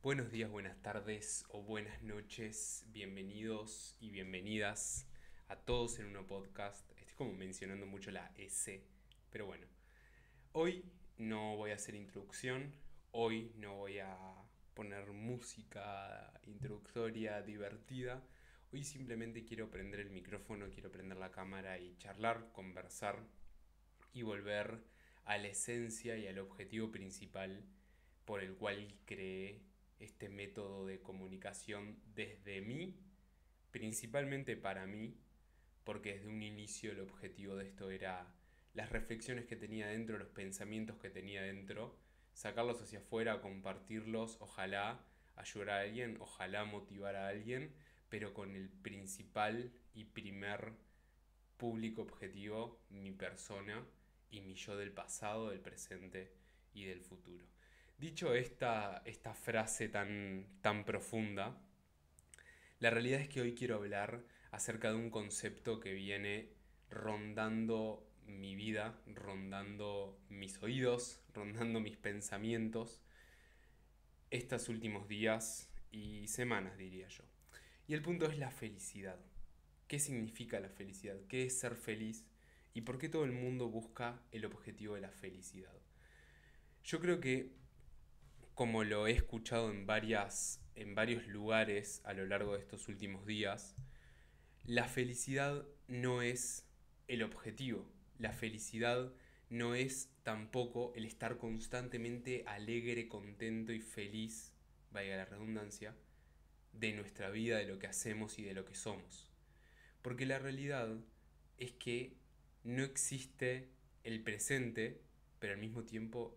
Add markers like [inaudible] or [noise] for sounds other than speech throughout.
Buenos días, buenas tardes o buenas noches. Bienvenidos y bienvenidas a todos en uno podcast. Estoy como mencionando mucho la S, pero bueno. Hoy no voy a hacer introducción, hoy no voy a poner música introductoria divertida. Hoy simplemente quiero prender el micrófono, quiero prender la cámara y charlar, conversar y volver a la esencia y al objetivo principal por el cual creé este método de comunicación desde mí, principalmente para mí, porque desde un inicio el objetivo de esto era las reflexiones que tenía dentro, los pensamientos que tenía dentro, sacarlos hacia afuera, compartirlos, ojalá ayudar a alguien, ojalá motivar a alguien, pero con el principal y primer público objetivo, mi persona y mi yo del pasado, del presente y del futuro. Dicho esta, esta frase tan, tan profunda, la realidad es que hoy quiero hablar acerca de un concepto que viene rondando mi vida, rondando mis oídos, rondando mis pensamientos estos últimos días y semanas, diría yo. Y el punto es la felicidad. ¿Qué significa la felicidad? ¿Qué es ser feliz? ¿Y por qué todo el mundo busca el objetivo de la felicidad? Yo creo que como lo he escuchado en, varias, en varios lugares a lo largo de estos últimos días, la felicidad no es el objetivo. La felicidad no es tampoco el estar constantemente alegre, contento y feliz, vaya la redundancia, de nuestra vida, de lo que hacemos y de lo que somos. Porque la realidad es que no existe el presente, pero al mismo tiempo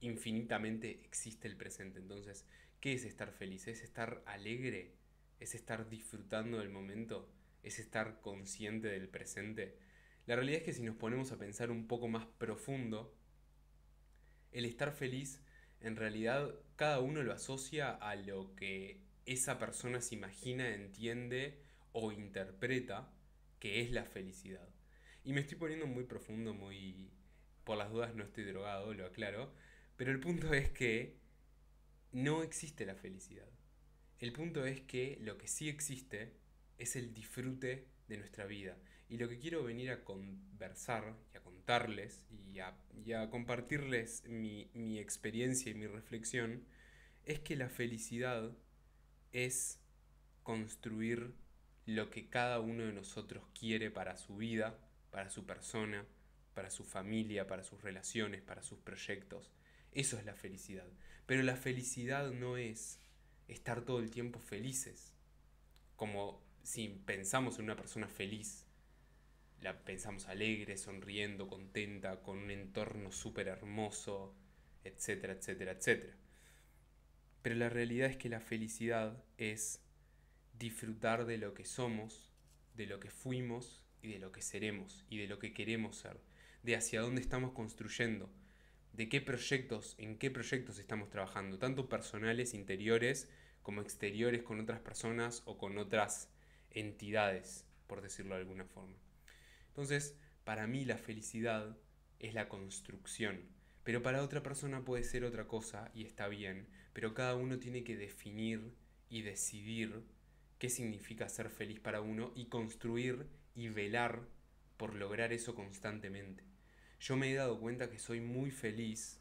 infinitamente existe el presente. Entonces, ¿qué es estar feliz? ¿Es estar alegre? ¿Es estar disfrutando del momento? ¿Es estar consciente del presente? La realidad es que si nos ponemos a pensar un poco más profundo, el estar feliz, en realidad cada uno lo asocia a lo que esa persona se imagina, entiende o interpreta que es la felicidad. Y me estoy poniendo muy profundo, muy... Por las dudas no estoy drogado, lo aclaro. Pero el punto es que no existe la felicidad. El punto es que lo que sí existe es el disfrute de nuestra vida. Y lo que quiero venir a conversar y a contarles y a, compartirles mi experiencia y mi reflexión es que la felicidad es construir lo que cada uno de nosotros quiere para su vida, para su persona, para su familia, para sus relaciones, para sus proyectos. Eso es la felicidad. Pero la felicidad no es estar todo el tiempo felices. Como si pensamos en una persona feliz, la pensamos alegre, sonriendo, contenta, con un entorno súper hermoso, etcétera, etcétera, etcétera. Pero la realidad es que la felicidad es disfrutar de lo que somos, de lo que fuimos y de lo que seremos y de lo que queremos ser, de hacia dónde estamos construyendo de qué proyectos, en qué proyectos estamos trabajando, tanto personales, interiores, como exteriores con otras personas o con otras entidades, por decirlo de alguna forma. Entonces, para mí la felicidad es la construcción, pero para otra persona puede ser otra cosa y está bien, pero cada uno tiene que definir y decidir qué significa ser feliz para uno y construir y velar por lograr eso constantemente yo me he dado cuenta que soy muy feliz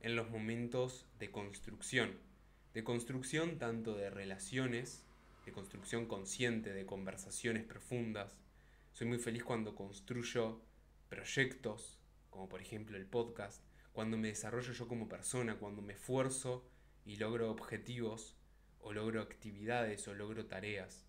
en los momentos de construcción. De construcción tanto de relaciones, de construcción consciente, de conversaciones profundas. Soy muy feliz cuando construyo proyectos, como por ejemplo el podcast, cuando me desarrollo yo como persona, cuando me esfuerzo y logro objetivos, o logro actividades, o logro tareas.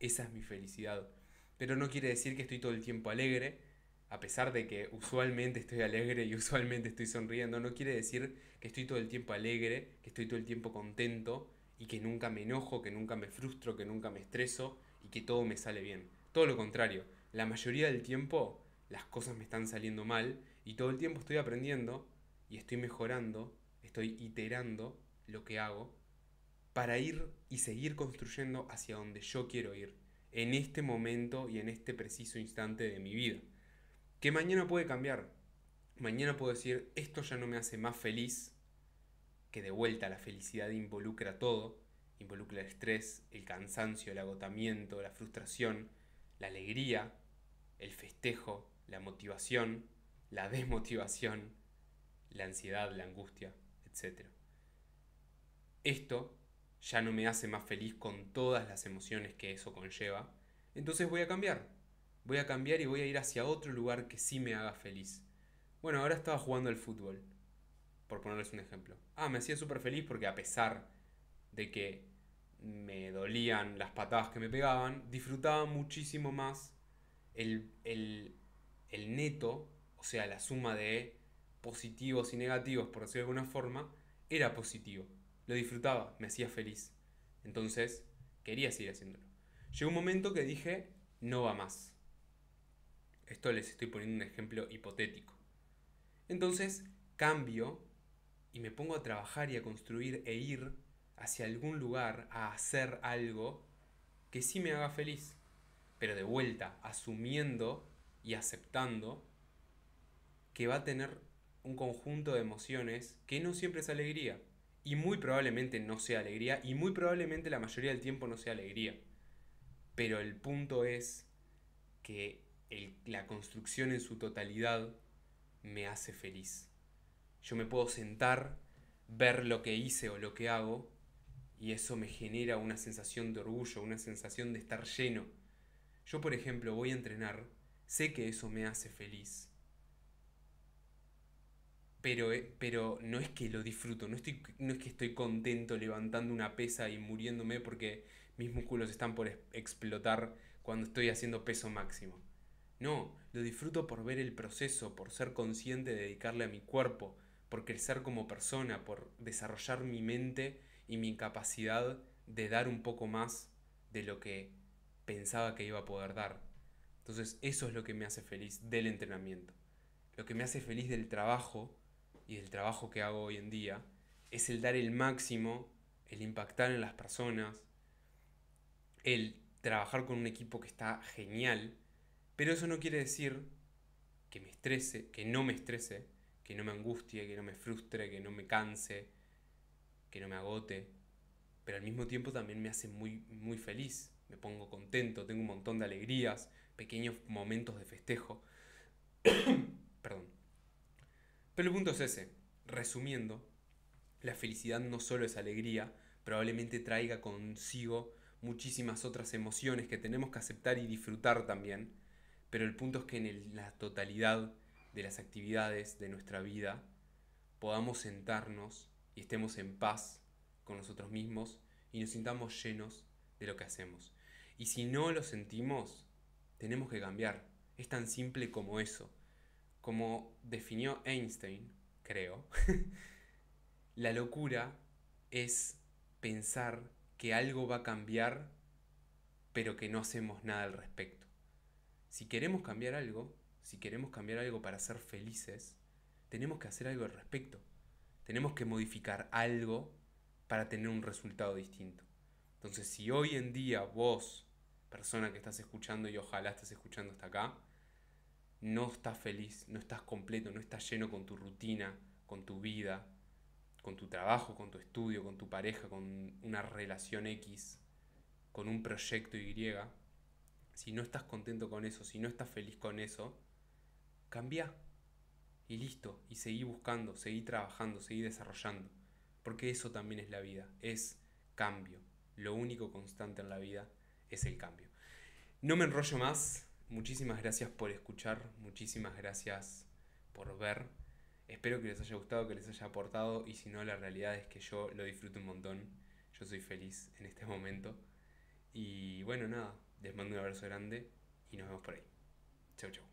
Esa es mi felicidad. Pero no quiere decir que estoy todo el tiempo alegre, a pesar de que usualmente estoy alegre y [laughs] usualmente estoy sonriendo, no quiere decir que estoy todo el tiempo alegre, que estoy todo el tiempo contento y que nunca me enojo, que nunca me frustro, que nunca me estreso y que todo me sale bien. Todo lo contrario, la mayoría del tiempo las cosas me están saliendo mal y todo el tiempo estoy aprendiendo y estoy mejorando, estoy iterando lo que hago para ir y seguir construyendo hacia donde yo quiero ir en este momento y en este preciso instante de mi vida que mañana puede cambiar. Mañana puedo decir, esto ya no me hace más feliz, que de vuelta la felicidad involucra todo, involucra el estrés, el cansancio, el agotamiento, la frustración, la alegría, el festejo, la motivación, la desmotivación, la ansiedad, la angustia, etc. Esto ya no me hace más feliz con todas las emociones que eso conlleva, entonces voy a cambiar voy a cambiar y voy a ir hacia otro lugar que sí me haga feliz. Bueno, ahora estaba jugando al fútbol, por ponerles un ejemplo. Ah, me hacía súper feliz porque a pesar de que me dolían las patadas que me pegaban, disfrutaba muchísimo más el, el neto, o sea, la suma de positivos y negativos, por decirlo de alguna forma, era positivo. Lo disfrutaba, me hacía feliz. Entonces, quería seguir haciéndolo. Llegó un momento que dije, no va más. Esto les estoy poniendo un ejemplo hipotético. Entonces cambio y me pongo a trabajar y a construir e ir hacia algún lugar a hacer algo que sí me haga feliz. Pero de vuelta, asumiendo y aceptando que va a tener un conjunto de emociones que no siempre es alegría. Y muy probablemente no sea alegría y muy probablemente la mayoría del tiempo no sea alegría. Pero el punto es que la construcción en su totalidad me hace feliz. Yo me puedo sentar, ver lo que hice o lo que hago, y eso me genera una sensación de orgullo, una sensación de estar lleno. Yo, por ejemplo, voy a entrenar, sé que eso me hace feliz. Pero, eh, pero no es que lo disfruto, no, estoy, no es que estoy contento levantando una pesa y muriéndome porque mis músculos están por explotar cuando estoy haciendo peso máximo. No, lo disfruto por ver el proceso, por ser consciente de dedicarle a mi cuerpo, por crecer como persona, por desarrollar mi mente y mi capacidad de dar un poco más de lo que pensaba que iba a poder dar. Entonces eso es lo que me hace feliz del entrenamiento. Lo que me hace feliz del trabajo y del trabajo que hago hoy en día es el dar el máximo, el impactar en las personas, el trabajar con un equipo que está genial pero eso no quiere decir que me estrese, que no me estrese, que no me angustie, que no me frustre, que no me canse, que no me agote. Pero al mismo tiempo también me hace muy, muy feliz. Me pongo contento, tengo un montón de alegrías, pequeños momentos de festejo. [coughs] Perdón. Pero el punto es ese. Resumiendo, la felicidad no solo es alegría, probablemente traiga consigo muchísimas otras emociones que tenemos que aceptar y disfrutar también pero el punto es que en la totalidad de las actividades de nuestra vida podamos sentarnos y estemos en paz con nosotros mismos y nos sintamos llenos de lo que hacemos. Y si no lo sentimos, tenemos que cambiar. Es tan simple como eso. Como definió Einstein, creo, [laughs] la locura es pensar que algo va a cambiar pero que no hacemos nada al respecto. Si queremos cambiar algo, si queremos cambiar algo para ser felices, tenemos que hacer algo al respecto. Tenemos que modificar algo para tener un resultado distinto. Entonces, si hoy en día vos, persona que estás escuchando y ojalá estés escuchando hasta acá, no estás feliz, no estás completo, no estás lleno con tu rutina, con tu vida, con tu trabajo, con tu estudio, con tu pareja, con una relación X, con un proyecto Y, si no estás contento con eso, si no estás feliz con eso, cambia. Y listo, y seguí buscando, seguí trabajando, seguí desarrollando. Porque eso también es la vida, es cambio. Lo único constante en la vida es el cambio. No me enrollo más, muchísimas gracias por escuchar, muchísimas gracias por ver. Espero que les haya gustado, que les haya aportado y si no, la realidad es que yo lo disfruto un montón. Yo soy feliz en este momento. Y bueno, nada, les mando un abrazo grande y nos vemos por ahí. Chau, chau.